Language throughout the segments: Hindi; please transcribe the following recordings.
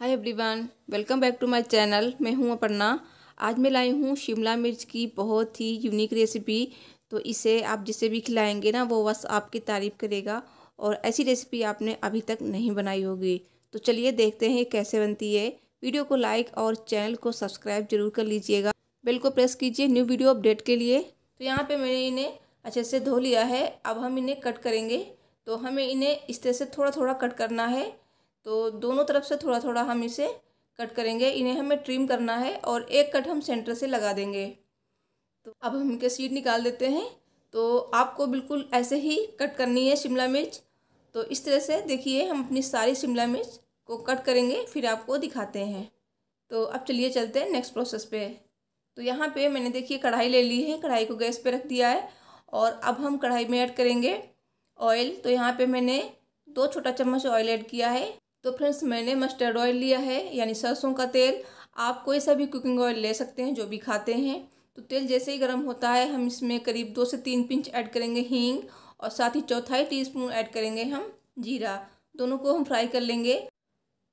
hi everyone welcome back to my channel मैं हूं अपर्णा आज मैं लाई हूं शिमला मिर्च की बहुत ही यूनिक रेसिपी तो इसे आप जिसे भी खिलाएंगे ना वो बस आपकी तारीफ़ करेगा और ऐसी रेसिपी आपने अभी तक नहीं बनाई होगी तो चलिए देखते हैं कैसे बनती है वीडियो को लाइक और चैनल को सब्सक्राइब जरूर कर लीजिएगा बिल को प्रेस कीजिए न्यू वीडियो अपडेट के लिए तो यहाँ पर मैंने इन्हें अच्छे से धो लिया है अब हम इन्हें कट करेंगे तो हमें इन्हें इस तरह से थोड़ा थोड़ा कट करना है तो दोनों तरफ से थोड़ा थोड़ा हम इसे कट करेंगे इन्हें हमें ट्रिम करना है और एक कट हम सेंटर से लगा देंगे तो अब हम इनके सीड निकाल देते हैं तो आपको बिल्कुल ऐसे ही कट करनी है शिमला मिर्च तो इस तरह से देखिए हम अपनी सारी शिमला मिर्च को कट करेंगे फिर आपको दिखाते हैं तो अब चलिए चलते हैं नेक्स्ट प्रोसेस पे तो यहाँ पे मैंने देखिए कढ़ाई ले ली है कढ़ाई को गैस पे रख दिया है और अब हम कढ़ाई में ऐड करेंगे ऑयल तो यहाँ पे मैंने दो छोटा चम्मच ऑयल ऐड किया है तो फ्रेंड्स मैंने मस्टर्ड ऑयल लिया है यानी सरसों का तेल आप कोई सा भी कुकिंग ऑयल ले सकते हैं जो भी खाते हैं तो तेल जैसे ही गर्म होता है हम इसमें करीब दो से तीन पिंच ऐड करेंगे हींग और साथ ही चौथाई टीस्पून ऐड करेंगे हम जीरा दोनों को हम फ्राई कर लेंगे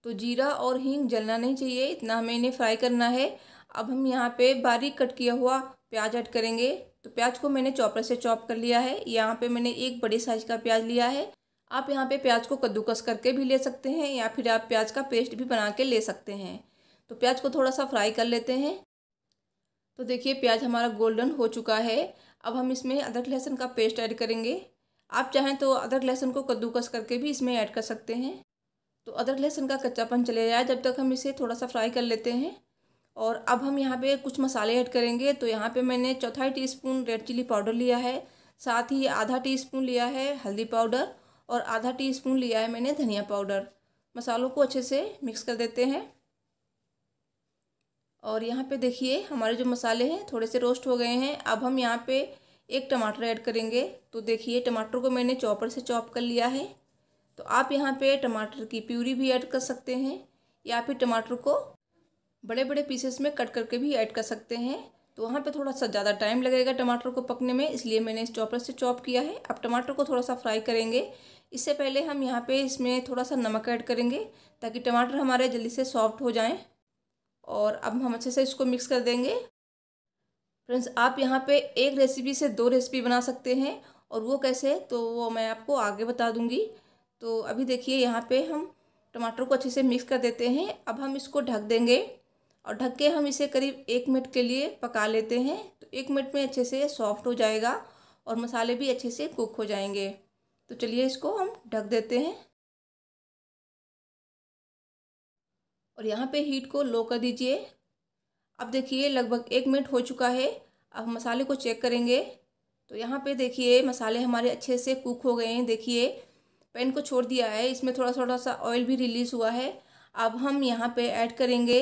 तो जीरा और हींग जलना नहीं चाहिए इतना हमें इन्हें फ्राई करना है अब हम यहाँ पे बारीक कट किया हुआ प्याज ऐड करेंगे तो प्याज को मैंने चॉपर से चॉप कर लिया है यहाँ पे मैंने एक बड़े साइज़ का प्याज लिया है आप यहाँ पे प्याज को कद्दूकस करके भी ले सकते हैं या फिर आप प्याज का पेस्ट भी बना के ले सकते हैं तो प्याज को थोड़ा सा फ्राई कर लेते हैं तो देखिए प्याज हमारा गोल्डन हो चुका है अब हम इसमें अदरक लहसुन का पेस्ट ऐड करेंगे आप चाहें तो अदरक लहसुन को कद्दूकस करके भी इसमें ऐड कर सकते हैं तो अदरक लहसुन का कच्चापन चले जाए जब तक हम इसे थोड़ा सा फ्राई कर लेते हैं और अब हम यहाँ पे कुछ मसाले ऐड करेंगे तो यहाँ पे मैंने चौथाई टीस्पून रेड चिली पाउडर लिया है साथ ही आधा टीस्पून लिया है हल्दी पाउडर और आधा टीस्पून लिया है मैंने धनिया पाउडर मसालों को अच्छे से मिक्स कर देते हैं और यहाँ पे देखिए हमारे जो मसाले हैं थोड़े से रोस्ट हो गए हैं अब हम यहाँ पे एक टमाटर ऐड करेंगे तो देखिए टमाटर को मैंने चॉपर से चॉप कर लिया है तो आप यहाँ पे टमाटर की प्यूरी भी ऐड कर सकते हैं या फिर टमाटर को बड़े बड़े पीसेस में कट करके भी ऐड कर सकते हैं तो वहाँ पे थोड़ा सा ज़्यादा टाइम लगेगा टमाटर को पकने में इसलिए मैंने इस चॉपर से चॉप किया है अब टमाटर को थोड़ा सा फ्राई करेंगे इससे पहले हम यहाँ पे इसमें थोड़ा सा नमक ऐड करेंगे ताकि टमाटर हमारे जल्दी से सॉफ्ट हो जाएं और अब हम अच्छे से इसको मिक्स कर देंगे फ्रेंड्स आप यहाँ पे एक रेसिपी से दो रेसिपी बना सकते हैं और वो कैसे तो वो मैं आपको आगे बता दूँगी तो अभी देखिए यहाँ पर हम टमाटर को अच्छे से मिक्स कर देते हैं अब हम इसको ढक देंगे और ढक के हम इसे करीब एक मिनट के लिए पका लेते हैं तो एक मिनट में अच्छे से सॉफ्ट हो जाएगा और मसाले भी अच्छे से कुक हो जाएंगे तो चलिए इसको हम ढक देते हैं और यहाँ पे हीट को लो कर दीजिए अब देखिए लगभग एक मिनट हो चुका है अब मसाले को चेक करेंगे तो यहाँ पे देखिए मसाले हमारे अच्छे से कुक हो गए हैं देखिए पैन को छोड़ दिया है इसमें थोड़ा थोड़ा सा ऑयल भी रिलीज़ हुआ है अब हम यहाँ पे ऐड करेंगे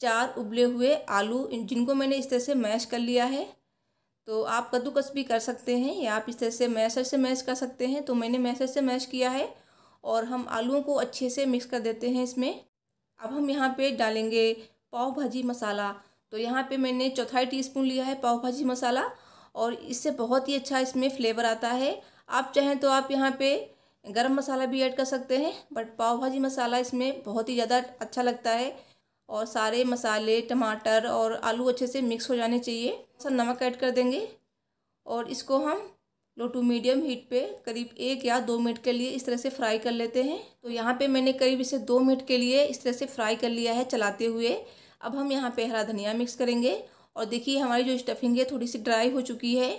चार उबले हुए आलू जिनको मैंने इस तरह से मैश कर लिया है तो आप कद्दूकस भी कर सकते हैं या आप इस तरह से मैशर से मैश कर सकते हैं तो मैंने मैशर से मैश किया है और हम आलूओं को अच्छे से मिक्स कर देते हैं इसमें अब हम यहाँ पे डालेंगे पाव भाजी मसाला तो यहाँ पे मैंने चौथाई टीस्पून लिया है पाव भाजी मसाला और इससे बहुत ही अच्छा इसमें फ्लेवर आता है आप चाहें तो आप यहाँ पे गरम मसाला भी ऐड कर सकते हैं बट पाव भाजी मसाला इसमें बहुत ही ज़्यादा अच्छा लगता है और सारे मसाले टमाटर और आलू अच्छे से मिक्स हो जाने चाहिए सब नमक ऐड कर देंगे और इसको हम लो टू मीडियम हीट पे करीब एक या दो मिनट के लिए इस तरह से फ्राई कर लेते हैं तो यहाँ पे मैंने करीब इसे दो मिनट के लिए इस तरह से फ्राई कर लिया है चलाते हुए अब हम यहाँ पे हरा धनिया मिक्स करेंगे और देखिए हमारी जो स्टफिंग है थोड़ी सी ड्राई हो चुकी है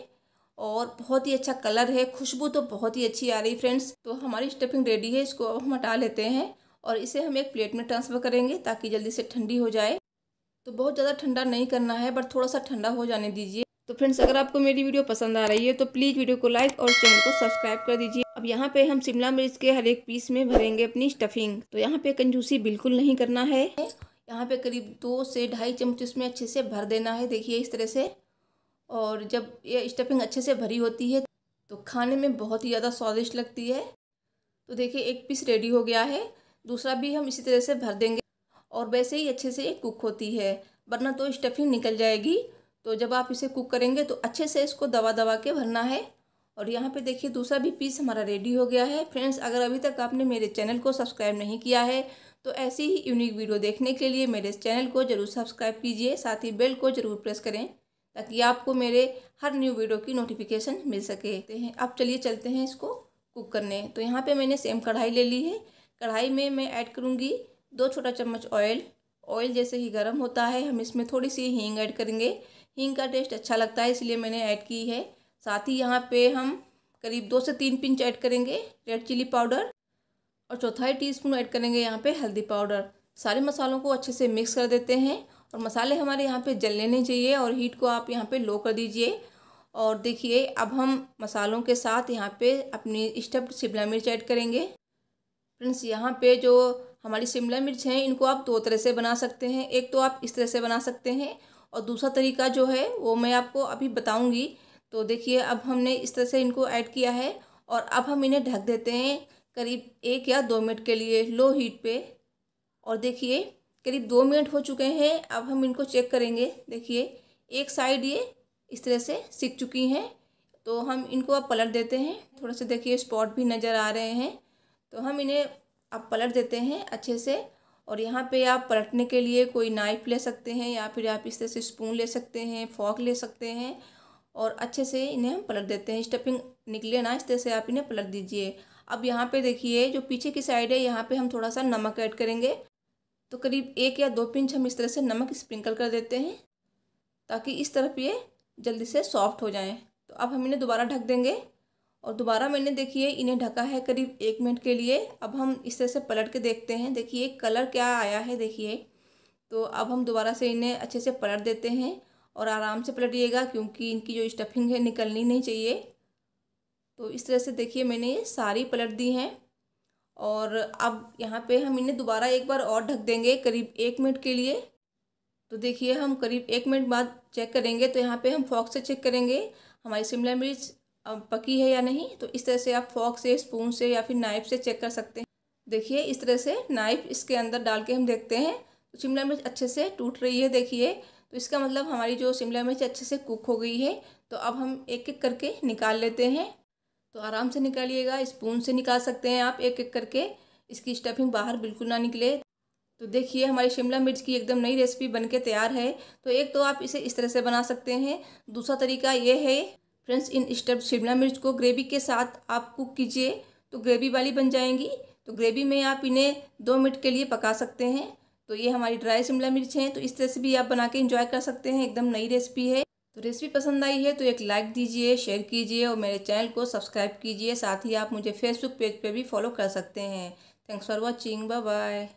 और बहुत ही अच्छा कलर है खुशबू तो बहुत ही अच्छी आ रही फ्रेंड्स तो हमारी स्टफिंग रेडी है इसको अब हम हटा लेते हैं और इसे हम एक प्लेट में ट्रांसफ़र करेंगे ताकि जल्दी से ठंडी हो जाए तो बहुत ज़्यादा ठंडा नहीं करना है बट थोड़ा सा ठंडा हो जाने दीजिए तो फ्रेंड्स अगर आपको मेरी वीडियो पसंद आ रही है तो प्लीज़ वीडियो को लाइक और चैनल को सब्सक्राइब कर दीजिए अब यहाँ पे हम शिमला मिर्च के हर एक पीस में भरेंगे अपनी स्टफिंग तो यहाँ पे कंजूसी बिल्कुल नहीं करना है यहाँ पे करीब दो से ढाई चम्मच इसमें अच्छे से भर देना है देखिए इस तरह से और जब ये स्टफिंग अच्छे से भरी होती है तो खाने में बहुत ही ज़्यादा स्वादिष्ट लगती है तो देखिए एक पीस रेडी हो गया है दूसरा भी हम इसी तरह से भर देंगे और वैसे ही अच्छे से ये कुक होती है वरना तो स्टफिंग निकल जाएगी तो जब आप इसे कुक करेंगे तो अच्छे से इसको दवा दवा के भरना है और यहाँ पे देखिए दूसरा भी पीस हमारा रेडी हो गया है फ्रेंड्स अगर अभी तक आपने मेरे चैनल को सब्सक्राइब नहीं किया है तो ऐसी ही यूनिक वीडियो देखने के लिए मेरे चैनल को ज़रूर सब्सक्राइब कीजिए साथ ही बेल को ज़रूर प्रेस करें ताकि आपको मेरे हर न्यू वीडियो की नोटिफिकेशन मिल सके अब चलिए चलते हैं इसको कुक करने तो यहाँ पर मैंने सेम कढ़ाई ले ली है कढ़ाई में मैं ऐड करूँगी दो छोटा चम्मच ऑयल ऑयल जैसे ही गर्म होता है हम इसमें थोड़ी सी हींग ऐड करेंगे हींग का टेस्ट अच्छा लगता है इसलिए मैंने ऐड की है साथ ही यहाँ पे हम करीब दो से तीन पिंच ऐड करेंगे रेड चिली पाउडर और चौथाई टीस्पून ऐड करेंगे यहाँ पे हल्दी पाउडर सारे मसालों को अच्छे से मिक्स कर देते हैं और मसाले हमारे यहाँ पे जल लेने चाहिए और हीट को आप यहाँ पे लो कर दीजिए और देखिए अब हम मसालों के साथ यहाँ पे अपनी स्टफ्ड शिमला मिर्च ऐड करेंगे फ्रेंड्स यहाँ पे जो हमारी शिमला मिर्च है इनको आप दो तरह से बना सकते हैं एक तो आप इस तरह से बना सकते हैं और दूसरा तरीका जो है वो मैं आपको अभी बताऊँगी तो देखिए अब हमने इस तरह से इनको ऐड किया है और अब हम इन्हें ढक देते हैं करीब एक या दो मिनट के लिए लो हीट पे और देखिए करीब दो मिनट हो चुके हैं अब हम इनको चेक करेंगे देखिए एक साइड ये इस तरह से सीख चुकी हैं तो हम इनको अब पलट देते हैं थोड़ा सा देखिए स्पॉट भी नज़र आ रहे हैं तो हम इन्हें आप पलट देते हैं अच्छे से और यहाँ पे आप पलटने के लिए कोई नाइफ ले सकते हैं या फिर आप इस तरह से स्पून ले सकते हैं फॉक ले सकते हैं और अच्छे से इन्हें हम पलट देते हैं स्टफिंग निकले ना इस तरह से आप इन्हें पलट दीजिए अब यहाँ पे देखिए जो पीछे की साइड है यहाँ पे हम थोड़ा सा नमक ऐड करेंगे तो करीब एक या दो पिंच हम इस तरह से नमक स्प्रिंकल कर देते हैं ताकि इस तरफ ये जल्दी से सॉफ्ट हो जाए तो अब हम इन्हें दोबारा ढक देंगे और दोबारा मैंने देखिए इन्हें ढका है करीब एक मिनट के लिए अब हम इस तरह से पलट के देखते हैं देखिए कलर क्या आया है देखिए तो अब हम दोबारा से इन्हें अच्छे से पलट देते हैं और आराम से पलटिएगा क्योंकि इनकी जो स्टफिंग है निकलनी नहीं चाहिए तो इस तरह से देखिए मैंने ये सारी पलट दी हैं और अब यहाँ पे हम इन्हें दोबारा एक बार और ढक देंगे करीब एक मिनट के लिए तो देखिए हम करीब एक मिनट बाद चेक करेंगे तो यहाँ पे हम फॉक से चेक करेंगे हमारी शिमला मिर्च पकी है या नहीं तो इस तरह से आप फॉक से स्पून से या फिर नाइफ से चेक कर सकते हैं देखिए इस तरह से नाइफ इसके अंदर डाल के हम देखते हैं तो शिमला मिर्च अच्छे से टूट रही है देखिए तो इसका मतलब हमारी जो शिमला मिर्च अच्छे से कुक हो गई है तो अब हम एक एक करके निकाल लेते हैं तो आराम से निकालिएगा स्पून से निकाल सकते हैं आप एक एक करके इसकी स्टफिंग बाहर बिल्कुल ना निकले तो देखिए हमारी शिमला मिर्च की एकदम नई रेसिपी बनके तैयार है तो एक तो आप इसे इस तरह से बना सकते हैं दूसरा तरीका ये है फ्रेंड्स इन स्टेप शिमला मिर्च को ग्रेवी के साथ आप कुक कीजिए तो ग्रेवी वाली बन जाएंगी तो ग्रेवी में आप इन्हें दो मिनट के लिए पका सकते हैं तो ये हमारी ड्राई शिमला मिर्च है तो इस तरह से भी आप बना के इंजॉय कर सकते हैं एकदम नई रेसिपी है तो रेसिपी पसंद आई है तो एक लाइक दीजिए शेयर कीजिए और मेरे चैनल को सब्सक्राइब कीजिए साथ ही आप मुझे फेसबुक पेज पे भी फॉलो कर सकते हैं थैंक्स फॉर वॉचिंग बाय